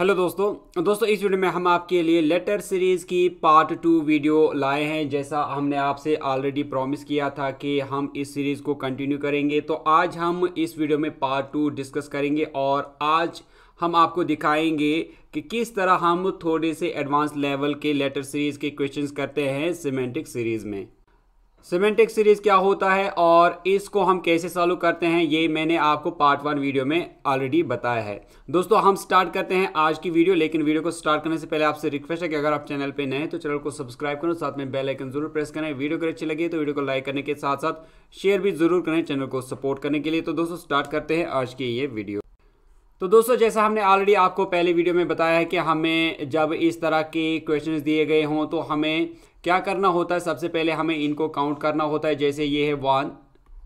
hello दोस्तों दोस्तों इस वीडियो में हम आपके लिए लेटर सीरीज़ की पार्ट टू वीडियो लाए हैं जैसा हमने आपसे ऑलरेडी प्रॉमिस किया था कि हम इस सीरीज़ को कंटिन्यू करेंगे तो आज हम इस वीडियो में पार्ट टू डिस्कस करेंगे और आज हम आपको दिखाएंगे कि किस तरह हम थोड़े से एडवांस लेवल के लेटर सीरीज़ के क्वेश्चंस करते हैं सीमेंटिक सीरीज़ में सिमेंटिक सीरीज क्या होता है और इसको हम कैसे सॉल्व करते हैं ये मैंने आपको पार्ट वन वीडियो में ऑलरेडी बताया है दोस्तों हम स्टार्ट करते हैं आज की वीडियो लेकिन वीडियो को स्टार्ट करने से पहले आपसे रिक्वेस्ट है कि अगर आप चैनल पे नए हैं तो चैनल को सब्सक्राइब करो साथ में बेल आइकन जरूर प्रेस करें वीडियो अगर अच्छी लगी तो वीडियो को लाइक करने के साथ साथ शेयर भी जरूर करें चैनल को सपोर्ट करने के लिए तो दोस्तों स्टार्ट करते हैं आज की ये वीडियो तो दोस्तों जैसा हमने ऑलरेडी आपको पहले वीडियो में बताया है कि हमें जब इस तरह के क्वेश्चन दिए गए हों तो हमें क्या करना होता है सबसे पहले हमें इनको काउंट करना होता है जैसे ये है one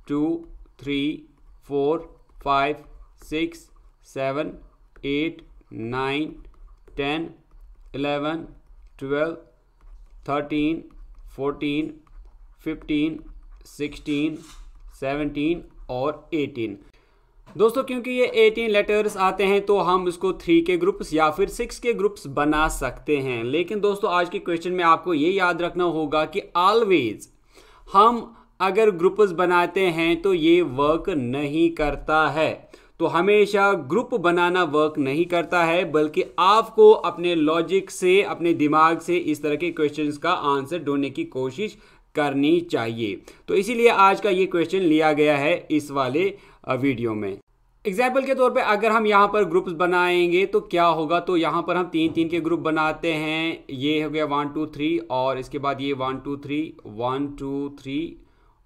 two three four five six seven eight nine ten eleven twelve thirteen fourteen fifteen sixteen seventeen और एटीन दोस्तों क्योंकि ये 18 लेटर्स आते हैं तो हम इसको थ्री के ग्रुप्स या फिर सिक्स के ग्रुप्स बना सकते हैं लेकिन दोस्तों आज के क्वेश्चन में आपको ये याद रखना होगा कि ऑलवेज हम अगर ग्रुप्स बनाते हैं तो ये वर्क नहीं करता है तो हमेशा ग्रुप बनाना वर्क नहीं करता है बल्कि आपको अपने लॉजिक से अपने दिमाग से इस तरह के क्वेश्चंस का आंसर ढूंढने की कोशिश करनी चाहिए तो इसीलिए आज का ये क्वेश्चन लिया गया है इस वाले वीडियो में एग्जाम्पल के तौर पे अगर हम यहाँ पर ग्रुप्स बनाएंगे तो क्या होगा तो यहाँ पर हम तीन तीन के ग्रुप बनाते हैं ये हो गया वन टू थ्री और इसके बाद ये one two three one two three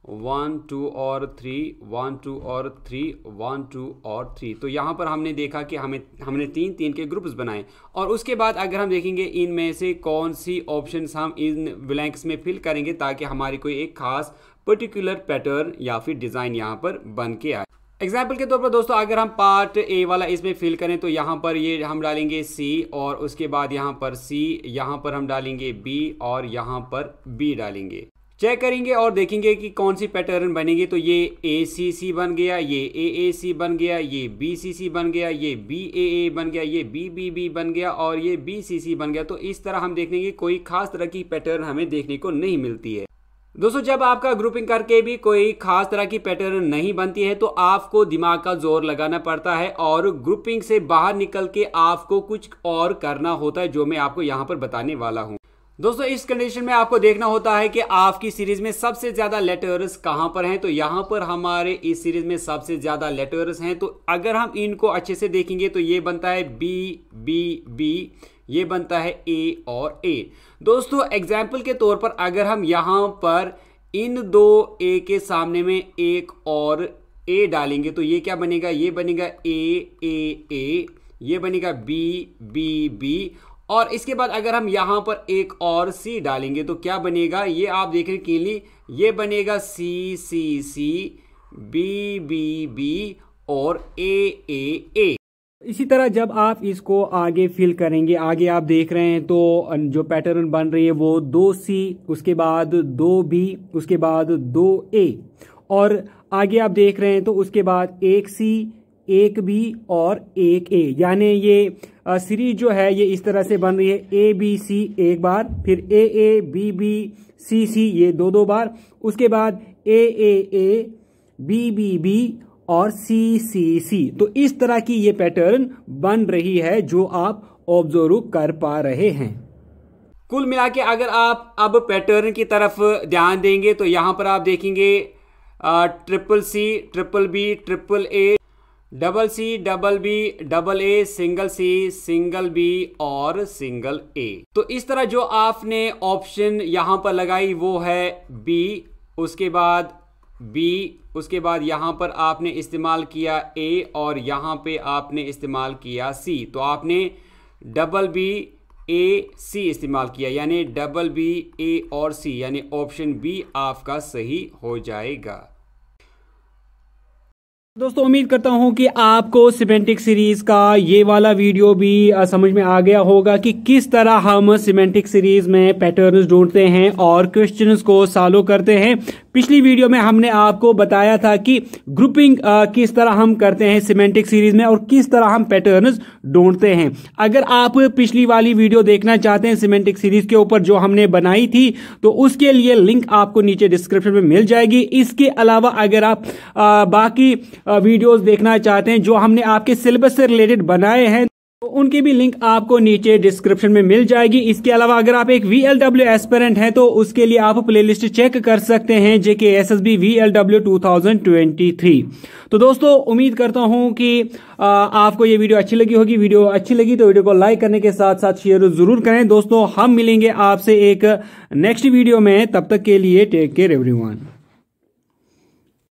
one two और थ्री वन टू और थ्री वन टू और थ्री तो यहाँ पर हमने देखा कि हमें हमने तीन तीन के ग्रुप्स बनाए और उसके बाद अगर हम देखेंगे इनमें से कौन सी ऑप्शन हम इन ब्लैंक्स में फिल करेंगे ताकि हमारी कोई एक खास पर्टिकुलर पैटर्न या फिर डिज़ाइन यहाँ पर बन के आए एग्जाम्पल के तौर पर दोस्तों अगर हम पार्ट ए वाला इसमें फिल करें तो यहाँ पर ये हम डालेंगे सी और उसके बाद यहाँ पर सी यहाँ पर हम डालेंगे बी और यहाँ पर बी डालेंगे चेक करेंगे और देखेंगे कि कौन सी पैटर्न बनेगी तो ये ए सी सी बन गया ये ए ए सी बन गया ये बी सी सी बन गया ये बी ए ए बन गया ये बी बी बी बन गया और ये बी सी सी बन गया तो इस तरह हम देखेंगे की कोई खास तरह की पैटर्न हमें देखने को नहीं मिलती है दोस्तों जब आपका ग्रुपिंग करके भी कोई खास तरह की पैटर्न नहीं बनती है तो आपको दिमाग का जोर लगाना पड़ता है और ग्रुपिंग से बाहर निकल के आपको कुछ और करना होता है जो मैं आपको यहाँ पर बताने वाला हूँ दोस्तों इस कंडीशन में आपको देखना होता है कि आपकी सीरीज में सबसे ज्यादा लेटर्स कहां पर हैं तो यहां पर हमारे इस सीरीज में सबसे ज्यादा लेटर्स हैं तो अगर हम इनको अच्छे से देखेंगे तो ये बनता है बी बी बी ये बनता है ए और ए दोस्तों एग्जाम्पल के तौर पर अगर हम यहां पर इन दो ए के सामने में एक और ए डालेंगे तो ये क्या बनेगा ये बनेगा ए ए ए ये बनेगा बी बी बी और इसके बाद अगर हम यहाँ पर एक और सी डालेंगे तो क्या बनेगा ये आप देख रहे हैं क्लियरली ये बनेगा C C C B B B और ए ए ए इसी तरह जब आप इसको आगे फिल करेंगे आगे आप देख रहे हैं तो जो पैटर्न बन रही है वो दो सी उसके बाद दो बी उसके बाद दो ए और आगे आप देख रहे हैं तो उसके बाद एक सी एक बी और एक ए यानी ये सीरीज जो है ये इस तरह से बन रही है ए बी सी एक बार फिर ए ए बी बी सी सी ये दो दो बार उसके बाद A A A B B B और सी सी सी तो इस तरह की ये पैटर्न बन रही है जो आप ऑब्जर्व कर पा रहे हैं कुल मिला के अगर आप अब पैटर्न की तरफ ध्यान देंगे तो यहां पर आप देखेंगे triple C triple B triple A double C double B double A single C single B और सिंगल ए तो इस तरह जो आपने ऑप्शन यहां पर लगाई वो है बी उसके बाद बी उसके बाद यहाँ पर आपने इस्तेमाल किया ए और यहाँ पे आपने इस्तेमाल किया सी तो आपने डबल बी ए सी इस्तेमाल किया यानी डबल बी ए और सी यानी ऑप्शन बी आपका सही हो जाएगा दोस्तों उम्मीद करता हूं कि आपको सिमेंटिक सीरीज का ये वाला वीडियो भी समझ में आ गया होगा कि किस तरह हम सिमेंटिक सीरीज में पैटर्न्स ढूंढते हैं और क्वेश्चंस को सॉल्व करते हैं पिछली वीडियो में हमने आपको बताया था कि ग्रुपिंग किस तरह हम करते हैं सिमेंटिक सीरीज में और किस तरह हम पैटर्न्स ढूंढते हैं अगर आप पिछली वाली वीडियो देखना चाहते हैं सिमेंटिक सीरीज के ऊपर जो हमने बनाई थी तो उसके लिए लिंक आपको नीचे डिस्क्रिप्शन में मिल जाएगी इसके अलावा अगर आप बाकी वीडियोस देखना चाहते हैं जो हमने आपके सिलेबस से रिलेटेड बनाए हैं तो उनकी भी लिंक आपको नीचे डिस्क्रिप्शन में मिल जाएगी इसके अलावा अगर आप एक वी एल डब्ल्यू एस्पेरेंट है तो उसके लिए आप प्लेलिस्ट चेक कर सकते हैं JK S S B V L W two thousand twenty three तो दोस्तों उम्मीद करता हूं कि आपको ये वीडियो अच्छी लगी होगी वीडियो अच्छी लगी तो वीडियो को लाइक करने के साथ साथ शेयर जरूर करें दोस्तों हम मिलेंगे आपसे एक नेक्स्ट वीडियो में तब तक के लिए टेक केयर वन